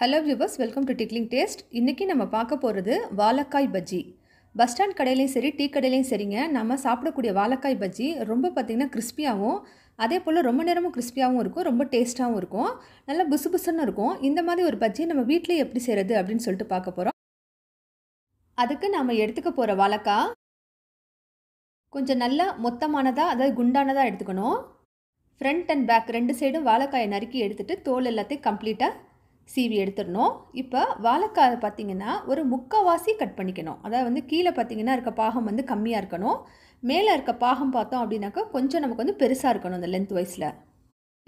hello viewers welcome to tickling taste இன்றைக்கி நம்ம பார்க்க போகிறது வாழைக்காய் பஜ்ஜி பஸ் ஸ்டாண்ட் கடையிலையும் சரி டீ கடையிலையும் சரிங்க நம்ம சாப்பிடக்கூடிய வாழைக்காய் பஜ்ஜி ரொம்ப பார்த்திங்கன்னா கிறிஸ்பியாகவும் அதே போல் ரொம்ப நேரமும் கிறிஸ்பியாகவும் இருக்கும் ரொம்ப டேஸ்ட்டாகவும் இருக்கும் நல்லா புசு புசுன்னு இருக்கும் இந்த மாதிரி ஒரு பஜ்ஜி நம்ம வீட்டிலே எப்படி செய்கிறது அப்படின்னு சொல்லிட்டு பார்க்க போகிறோம் அதுக்கு நாம் எடுத்துக்க போகிற வாழைக்காய் கொஞ்சம் நல்லா மொத்தமானதாக அதாவது குண்டானதாக எடுத்துக்கணும் ஃப்ரண்ட் அண்ட் பேக் ரெண்டு சைடும் வாழைக்காயை நறுக்கி எடுத்துகிட்டு தோல் எல்லாத்தையும் கம்ப்ளீட்டாக சீவி எடுத்துடணும் இப்போ வாழைக்காய் பார்த்திங்கன்னா ஒரு முக்கால்வாசி கட் பண்ணிக்கணும் அதாவது வந்து கீழே பார்த்திங்கன்னா இருக்க பாகம் வந்து கம்மியாக இருக்கணும் மேலே இருக்க பாகம் பார்த்தோம் அப்படின்னாக்கா கொஞ்சம் நமக்கு வந்து பெருசாக இருக்கணும் அந்த லென்த் வைஸில்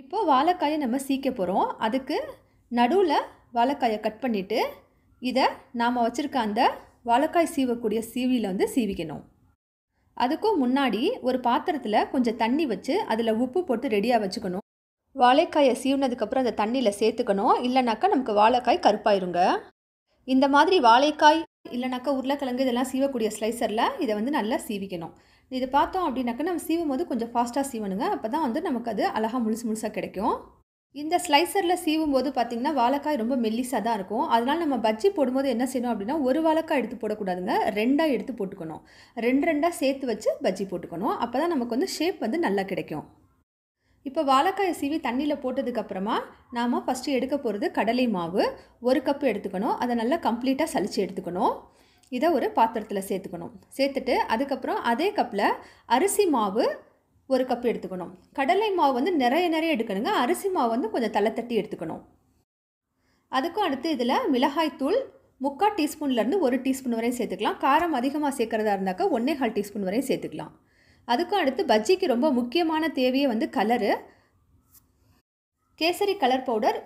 இப்போது வாழைக்காயை நம்ம சீக்க போகிறோம் அதுக்கு நடுவில் வாழைக்காயை கட் பண்ணிவிட்டு இதை நாம் வச்சுருக்க அந்த வாழைக்காய் சீவக்கூடிய சீவியில் வந்து சீவிக்கணும் அதுக்கும் முன்னாடி ஒரு பாத்திரத்தில் கொஞ்சம் தண்ணி வச்சு அதில் உப்பு போட்டு ரெடியாக வச்சுக்கணும் வாழைக்காயை சீவுனதுக்கப்புறம் அந்த தண்ணியில் சேர்த்துக்கணும் இல்லைனாக்கா நமக்கு வாழைக்காய் கருப்பாயிருங்க இந்த மாதிரி வாழைக்காய் இல்லைனாக்கா உருளைக்கிழங்கு இதெல்லாம் சீவக்கூடிய ஸ்லைசரில் இதை வந்து நல்லா சீவிக்கணும் இதை பார்த்தோம் அப்படின்னாக்கா நம்ம சீவும் போது கொஞ்சம் ஃபாஸ்ட்டாக சீவணுங்க அப்போ தான் வந்து நமக்கு அது அழகாக முழுசு முழுசாக கிடைக்கும் இந்த ஸ்லைசரில் சீவும் போது பார்த்திங்கன்னா வாழைக்காய் ரொம்ப மெல்லிஸாக தான் இருக்கும் அதனால் நம்ம பஜ்ஜி போடும்போது என்ன செய்யணும் அப்படின்னா ஒரு வாழைக்காய் எடுத்து போடக்கூடாதுங்க ரெண்டாக எடுத்து போட்டுக்கணும் ரெண்டு ரெண்டாக சேர்த்து வச்சு பஜ்ஜி போட்டுக்கணும் அப்போ தான் நமக்கு வந்து ஷேப் வந்து நல்லா கிடைக்கும் இப்போ வாழைக்காய் சீவி தண்ணியில் போட்டதுக்கப்புறமா நாம் ஃபஸ்ட்டு எடுக்க போகிறது கடலை மாவு ஒரு கப்பு எடுத்துக்கணும் அதை நல்லா கம்ப்ளீட்டாக சளிச்சு எடுத்துக்கணும் இதை ஒரு பாத்திரத்தில் சேர்த்துக்கணும் சேர்த்துட்டு அதுக்கப்புறம் அதே கப்பில் அரிசி மாவு ஒரு கப் எடுத்துக்கணும் கடலை மாவு வந்து நிறைய நிறைய எடுக்கணுங்க அரிசி மாவு வந்து கொஞ்சம் தலை தட்டி எடுத்துக்கணும் அதுக்கும் அடுத்து இதில் மிளகாய் தூள் முக்கால் டீஸ்பூன்லேருந்து ஒரு டீஸ்பூன் வரையும் சேர்த்துக்கலாம் காரம் அதிகமாக சேர்க்குறதா இருந்தாக்கா ஒன்றே கால் டீஸ்பூன் வரையும் சேர்த்துக்கலாம் அதுக்கும் அடுத்து பஜ்ஜிக்கு ரொம்ப முக்கியமான தேவையே வந்து கலரு கேசரி கலர் பவுடர்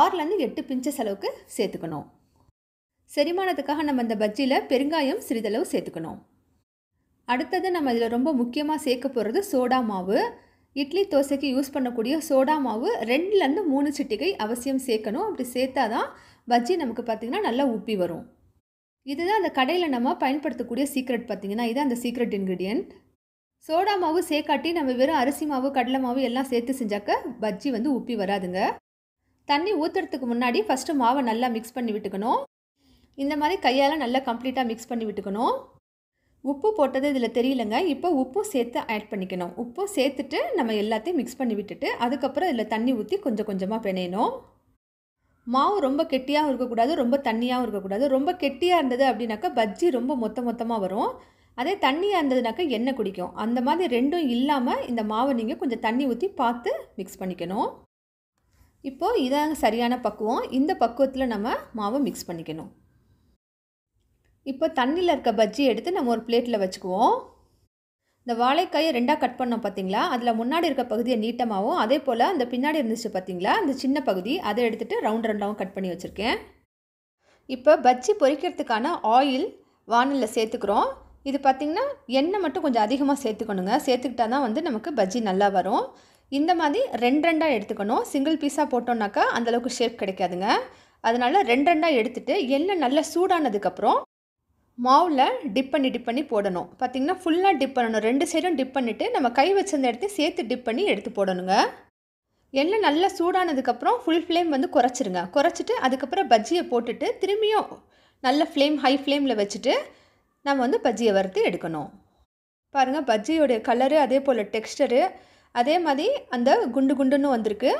ஆறுலேருந்து எட்டு பிஞ்சஸ் அளவுக்கு சேர்த்துக்கணும் செரிமானத்துக்காக நம்ம இந்த பஜ்ஜியில் பெருங்காயம் சிறிதளவு சேர்த்துக்கணும் அடுத்தது நம்ம இதில் ரொம்ப முக்கியமாக சேர்க்க போகிறது சோடா மாவு இட்லி தோசைக்கு யூஸ் பண்ணக்கூடிய சோடா மாவு ரெண்டுலேருந்து மூணு சிட்டிகை அவசியம் சேர்க்கணும் அப்படி சேர்த்தா தான் பஜ்ஜி நமக்கு பார்த்திங்கன்னா நல்லா உப்பி வரும் இதுதான் அந்த கடையில் நம்ம பயன்படுத்தக்கூடிய சீக்ரெட் பார்த்திங்கன்னா இது அந்த சீக்ரெட் இன்க்ரீடியன்ட் சோடா மாவு சேர்க்காட்டி நம்ம வெறும் அரிசி மாவு கடலை மாவு எல்லாம் சேர்த்து செஞ்சாக்க பஜ்ஜி வந்து உப்பி வராதுங்க தண்ணி ஊற்றுறதுக்கு முன்னாடி ஃபஸ்ட்டு மாவை நல்லா மிக்ஸ் பண்ணி விட்டுக்கணும் இந்த மாதிரி கையால் நல்லா கம்ப்ளீட்டாக மிக்ஸ் பண்ணி விட்டுக்கணும் உப்பு போட்டது இதில் தெரியலங்க இப்போ உப்பும் சேர்த்து ஆட் பண்ணிக்கணும் உப்பும் சேர்த்துட்டு நம்ம எல்லாத்தையும் மிக்ஸ் பண்ணி விட்டுட்டு அதுக்கப்புறம் இதில் தண்ணி ஊற்றி கொஞ்சம் கொஞ்சமாக பிணையணும் மாவு ரொம்ப கெட்டியாகவும் இருக்கக்கூடாது ரொம்ப தண்ணியாகவும் இருக்கக்கூடாது ரொம்ப கெட்டியாக இருந்தது அப்படின்னாக்கா பஜ்ஜி ரொம்ப மொத்த மொத்தமாக வரும் அதே தண்ணியாக இருந்ததுனாக்கா எண்ணெய் குடிக்கும் அந்த மாதிரி ரெண்டும் இல்லாமல் இந்த மாவை நீங்கள் கொஞ்சம் தண்ணி ஊற்றி பார்த்து மிக்ஸ் பண்ணிக்கணும் இப்போது இதாங்க சரியான பக்குவம் இந்த பக்குவத்தில் நம்ம மாவை மிக்ஸ் பண்ணிக்கணும் இப்போ தண்ணியில் இருக்க பஜ்ஜி எடுத்து நம்ம ஒரு பிளேட்டில் வச்சுக்குவோம் இந்த வாழைக்காயை ரெண்டாக கட் பண்ணோம் பார்த்தீங்களா அதில் முன்னாடி இருக்க பகுதியை நீட்டமாகவும் அதே போல் அந்த பின்னாடி இருந்துச்சு பார்த்தீங்களா அந்த சின்ன பகுதி அதை எடுத்துகிட்டு ரவுண்ட் ரவுண்டாகவும் கட் பண்ணி வச்சுருக்கேன் இப்போ பஜ்ஜி பொரிக்கிறதுக்கான ஆயில் வானலில் சேர்த்துக்கிறோம் இது பார்த்திங்கன்னா எண்ணெய் மட்டும் கொஞ்சம் அதிகமாக சேர்த்துக்கணுங்க சேர்த்துக்கிட்டா தான் வந்து நமக்கு பஜ்ஜி நல்லா வரும் இந்த மாதிரி ரெண்டு ரெண்டாக எடுத்துக்கணும் சிங்கிள் பீஸாக போட்டோம்னாக்கா அந்தளவுக்கு ஷேப் கிடைக்காதுங்க அதனால் ரெண்டு ரெண்டாக எடுத்துகிட்டு எண்ணெய் நல்லா சூடானதுக்கப்புறம் மாவில் டிப் பண்ணி டிப் பண்ணி போடணும் பார்த்திங்கன்னா ஃபுல்லாக டிப் பண்ணணும் ரெண்டு சைடும் டிப் பண்ணிவிட்டு நம்ம கை வச்சிருந்த இடத்தையும் சேர்த்து டிப் பண்ணி எடுத்து போடணுங்க எண்ணெய் நல்லா சூடானதுக்கப்புறம் ஃபுல் ஃப்ளேம் வந்து குறைச்சிருங்க குறைச்சிட்டு அதுக்கப்புறம் பஜ்ஜியை போட்டுட்டு திரும்பியும் நல்ல ஃப்ளேம் ஹை ஃப்ளேமில் வச்சுட்டு நம்ம வந்து பஜ்ஜியை வறுத்து எடுக்கணும் பாருங்கள் பஜ்ஜியோடைய கலரு அதே போல் டெக்ஸ்டரு அதே மாதிரி அந்த குண்டு குண்டுன்னு வந்திருக்கு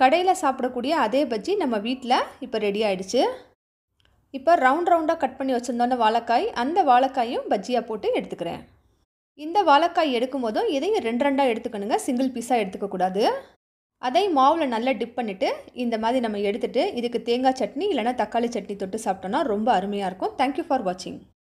கடையில் சாப்பிடக்கூடிய அதே பஜ்ஜி நம்ம வீட்டில் இப்போ ரெடி ஆகிடுச்சு இப்போ ரவுண்ட் ரவுண்டாக கட் பண்ணி வச்சுருந்தோன்ன வாழைக்காய் அந்த வாழைக்காயும் பஜ்ஜியாக போட்டு எடுத்துக்கிறேன் இந்த வாழைக்காய் போதும் இதையும் ரெண்டு ரெண்டாக எடுத்துக்கணுங்க சிங்கிள் பீஸாக எடுத்துக்கக்கூடாது அதை மாவில் நல்லா டிப் பண்ணிவிட்டு இந்த மாதிரி நம்ம எடுத்துகிட்டு இதுக்கு தேங்காய் சட்னி இல்லைனா தக்காளி சட்னி தொட்டு சாப்பிட்டோன்னா ரொம்ப அருமையாக இருக்கும் தேங்க்யூ ஃபார் வாட்சிங்